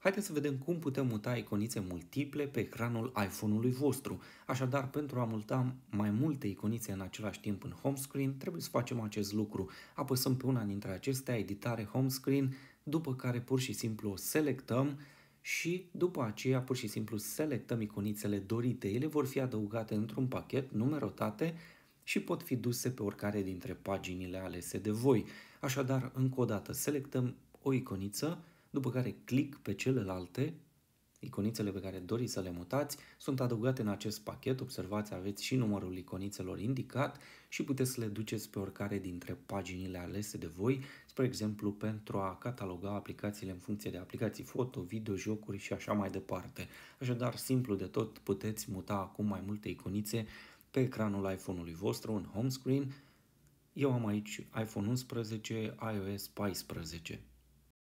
Haideți să vedem cum putem muta iconițe multiple pe ecranul iPhone-ului vostru. Așadar, pentru a multa mai multe iconițe în același timp în home screen, trebuie să facem acest lucru. Apăsăm pe una dintre acestea, editare home screen, după care pur și simplu o selectăm și după aceea pur și simplu selectăm iconițele dorite. Ele vor fi adăugate într-un pachet numerotate și pot fi duse pe oricare dintre paginile alese de voi. Așadar, încă o dată, selectăm o iconiță, după care clic pe celelalte, iconițele pe care doriți să le mutați, sunt adăugate în acest pachet, observați aveți și numărul iconițelor indicat și puteți să le duceți pe oricare dintre paginile alese de voi, spre exemplu pentru a cataloga aplicațiile în funcție de aplicații foto, video, jocuri și așa mai departe. Așadar, simplu de tot, puteți muta acum mai multe iconițe pe ecranul iPhone-ului vostru în home screen, eu am aici iPhone 11, iOS 14.